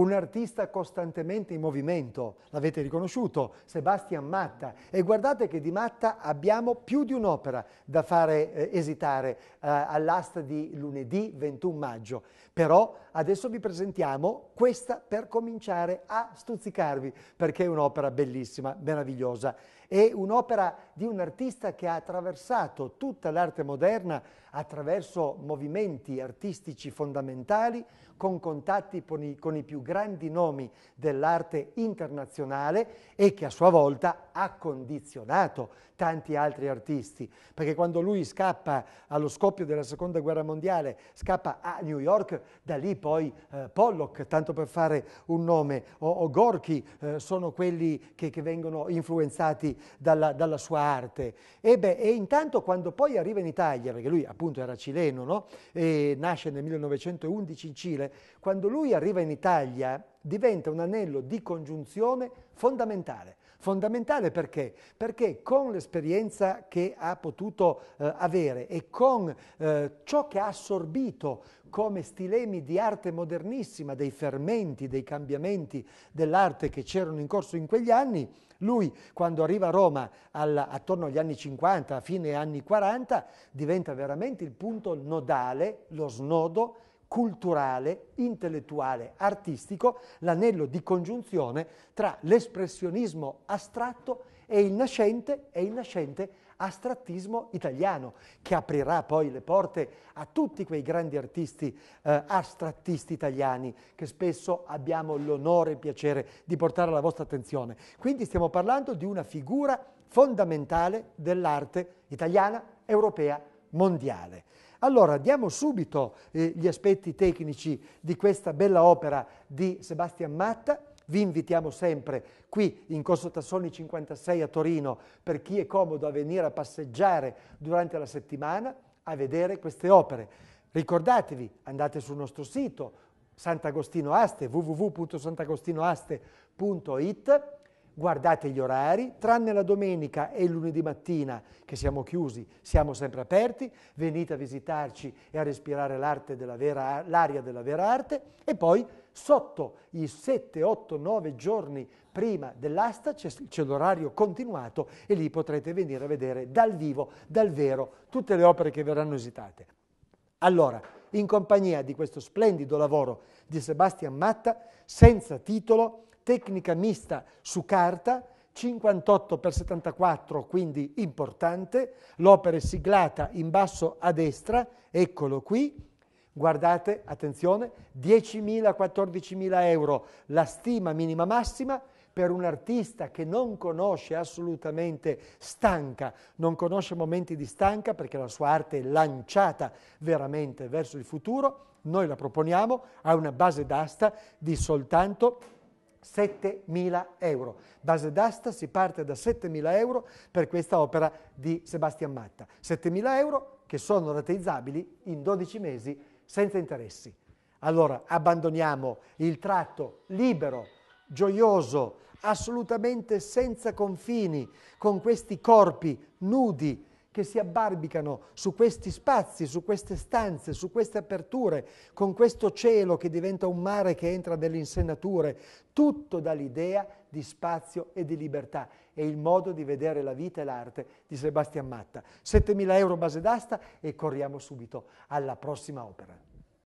un artista costantemente in movimento, l'avete riconosciuto, Sebastian Matta. E guardate che di Matta abbiamo più di un'opera da fare eh, esitare eh, all'asta di lunedì 21 maggio. Però adesso vi presentiamo questa per cominciare a stuzzicarvi, perché è un'opera bellissima, meravigliosa. È un'opera di un artista che ha attraversato tutta l'arte moderna attraverso movimenti artistici fondamentali, con contatti con i, con i più grandi grandi nomi dell'arte internazionale e che a sua volta ha condizionato tanti altri artisti, perché quando lui scappa allo scoppio della Seconda Guerra Mondiale, scappa a New York, da lì poi eh, Pollock, tanto per fare un nome, o, o Gorky, eh, sono quelli che, che, vengono influenzati dalla, dalla sua arte. E, beh, e, intanto quando poi arriva in Italia, perché lui appunto era cileno, no? e nasce nel 1911 in Cile, quando lui arriva in Italia, L'Italia eh, diventa un anello di congiunzione fondamentale. Fondamentale perché? Perché con l'esperienza che ha potuto eh, avere e con eh, ciò che ha assorbito come stilemi di arte modernissima, dei fermenti, dei cambiamenti dell'arte che c'erano in corso in quegli anni, lui quando arriva a Roma alla, attorno agli anni 50, a fine anni 40, diventa veramente il punto nodale, lo snodo culturale, intellettuale, artistico, l'anello di congiunzione tra l'espressionismo astratto e il nascente e il nascente astrattismo italiano, che aprirà poi le porte a tutti quei grandi artisti eh, astrattisti italiani che spesso abbiamo l'onore e il piacere di portare alla vostra attenzione. Quindi stiamo parlando di una figura fondamentale dell'arte italiana, europea, mondiale. Allora diamo subito eh, gli aspetti tecnici di questa bella opera di Sebastian Matta. Vi invitiamo sempre qui in Corso Tassoni 56 a Torino per chi è comodo a venire a passeggiare durante la settimana a vedere queste opere. Ricordatevi, andate sul nostro sito sant'agostinoaste www.sant'agostinoaste.it guardate gli orari, tranne la domenica e il lunedì mattina che siamo chiusi, siamo sempre aperti, venite a visitarci e a respirare l'aria della vera arte e poi sotto i 7, 8, 9 giorni prima dell'asta c'è l'orario continuato e lì potrete venire a vedere dal vivo, dal vero, tutte le opere che verranno esitate. Allora, in compagnia di questo splendido lavoro di Sebastian Matta, senza titolo, tecnica mista su carta, 58 x 74, quindi importante, l'opera è siglata in basso a destra, eccolo qui, guardate, attenzione, 10.000-14.000 euro, la stima minima massima per un artista che non conosce assolutamente stanca, non conosce momenti di stanca perché la sua arte è lanciata veramente verso il futuro, noi la proponiamo a una base d'asta di soltanto 7.000 euro. Base d'asta si parte da 7.000 euro per questa opera di Sebastian Matta. 7.000 euro che sono rateizzabili in 12 mesi senza interessi. Allora abbandoniamo il tratto libero, gioioso, assolutamente senza confini, con questi corpi nudi, che si abbarbicano su questi spazi, su queste stanze, su queste aperture, con questo cielo che diventa un mare che entra nelle insenature, tutto dall'idea di spazio e di libertà. È il modo di vedere la vita e l'arte di Sebastian Matta. 7.000 euro base d'asta e corriamo subito alla prossima opera.